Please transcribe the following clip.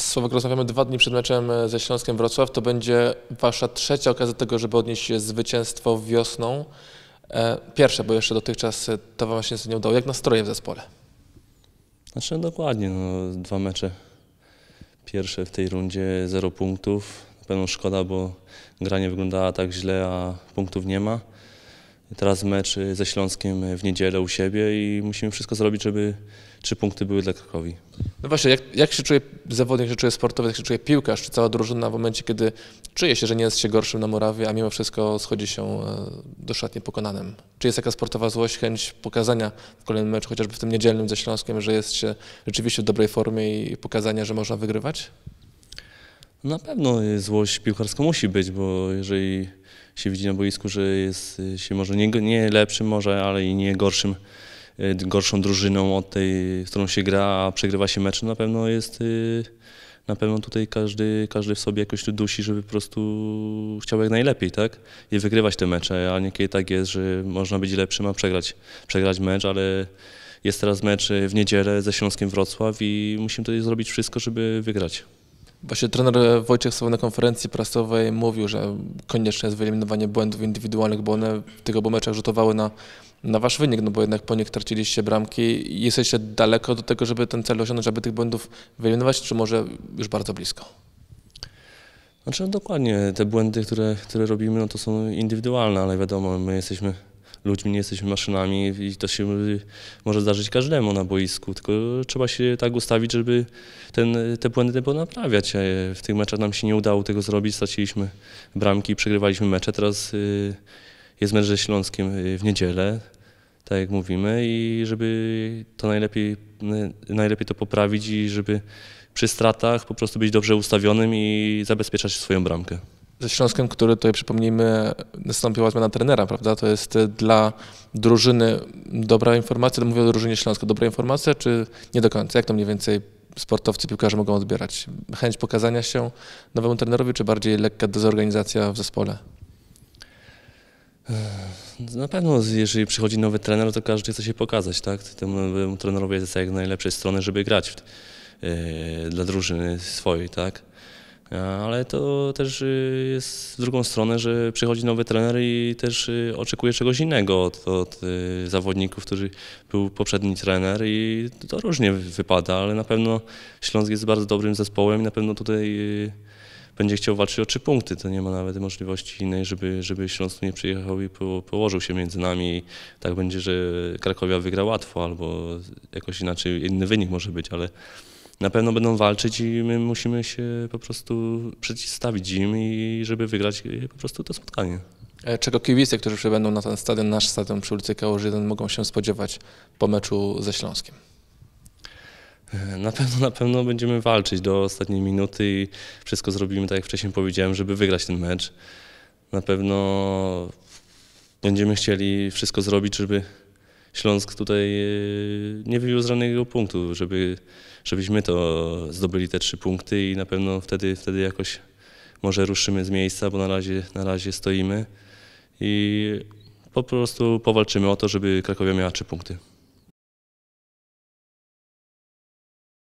z Słowak rozmawiamy dwa dni przed meczem e, ze Śląskiem Wrocław. To będzie Wasza trzecia okazja do tego, żeby odnieść zwycięstwo wiosną. E, pierwsze, bo jeszcze dotychczas e, to Wam się nie udało. Jak nastroje w zespole? Znaczy no dokładnie, no, dwa mecze. Pierwsze w tej rundzie zero punktów. Na pewno szkoda, bo granie wyglądała tak źle, a punktów nie ma. Teraz mecz y, ze Śląskiem y, w niedzielę u siebie i musimy wszystko zrobić, żeby trzy punkty były dla Krakowi. No właśnie, jak, jak się czuje zawodnik, jak się czuje sportowiec, jak się czuje piłkarz, czy cała drużyna w momencie, kiedy czuje się, że nie jest się gorszym na murawie, a mimo wszystko schodzi się e, do szatni pokonanym? Czy jest jakaś sportowa złość, chęć pokazania w kolejnym meczu, chociażby w tym niedzielnym ze Śląskiem, że jest się rzeczywiście w dobrej formie i pokazania, że można wygrywać? Na pewno złość piłkarska musi być, bo jeżeli się widzi na boisku, że jest y, się może nie, nie lepszym może, ale i nie gorszym, y, gorszą drużyną od tej, z którą się gra, a przegrywa się mecz, na pewno jest y, na pewno tutaj każdy, każdy w sobie jakoś dusi, żeby po prostu chciał jak najlepiej, tak? I wygrywać te mecze, a niekiedy tak jest, że można być lepszym, a przegrać, przegrać mecz, ale jest teraz mecz w niedzielę ze Śląskiem Wrocław i musimy tutaj zrobić wszystko, żeby wygrać. Właśnie trener Wojciech Słow na konferencji prasowej mówił, że konieczne jest wyeliminowanie błędów indywidualnych, bo one w tych obu meczach rzutowały na, na wasz wynik, no bo jednak po nich traciliście bramki i jesteście daleko do tego, żeby ten cel osiągnąć, aby tych błędów wyeliminować, czy może już bardzo blisko? Znaczy no dokładnie, te błędy, które, które robimy, no to są indywidualne, ale wiadomo, my jesteśmy ludźmi, nie jesteśmy maszynami i to się y, może zdarzyć każdemu na boisku, tylko trzeba się tak ustawić, żeby ten, te błędy naprawiać. E, w tych meczach nam się nie udało tego zrobić, straciliśmy bramki, przegrywaliśmy mecze, teraz y, jest mecz ze Śląskiem y, w niedzielę, tak jak mówimy i żeby to najlepiej, najlepiej to poprawić i żeby przy stratach po prostu być dobrze ustawionym i zabezpieczać swoją bramkę ze Śląskiem, który tutaj przypomnijmy, nastąpiła zmiana trenera, prawda? To jest e, dla drużyny dobra informacja, mówię o drużynie Śląska, dobra informacja czy nie do końca? Jak to mniej więcej sportowcy, piłkarze mogą odbierać? Chęć pokazania się nowemu trenerowi, czy bardziej lekka dezorganizacja w zespole? Eee, na pewno, jeżeli przychodzi nowy trener, to każdy chce się pokazać, tak? Temu trenerowi jest jak najlepszej strony, żeby grać w, yy, dla drużyny swojej, tak? Tak, ale to też y, jest z drugą stronę, że przychodzi nowy trener i też y, oczekuje czegoś innego od, od y, zawodników, którzy był poprzedni trener i to różnie wypada, ale na pewno Śląsk jest bardzo dobrym zespołem i na pewno tutaj będzie chciał walczyć o trzy punkty. To nie ma nawet możliwości innej, żeby, żeby Śląsk nie przyjechał i po, położył się między nami. I tak będzie, że Krakowia wygra łatwo albo jakoś inaczej inny wynik może być, ale na pewno będą walczyć i my musimy się po prostu przeciwstawić im i żeby wygrać e, po prostu to spotkanie. E, czego kibice, którzy przybędą na ten stadion, nasz stadion przy ulicy 1, mogą się spodziewać po meczu ze Śląskiem? E, na pewno, na pewno będziemy walczyć do ostatniej minuty i wszystko zrobimy, tak jak wcześniej powiedziałem, żeby wygrać ten mecz. Na pewno będziemy chcieli wszystko zrobić, żeby Śląsk tutaj e, nie wybił z żadnego punktu, żeby, żebyśmy to zdobyli te trzy punkty i na pewno wtedy, wtedy jakoś może ruszymy z miejsca, bo na razie, na razie stoimy i po prostu powalczymy o to, żeby Krakowia miała trzy punkty.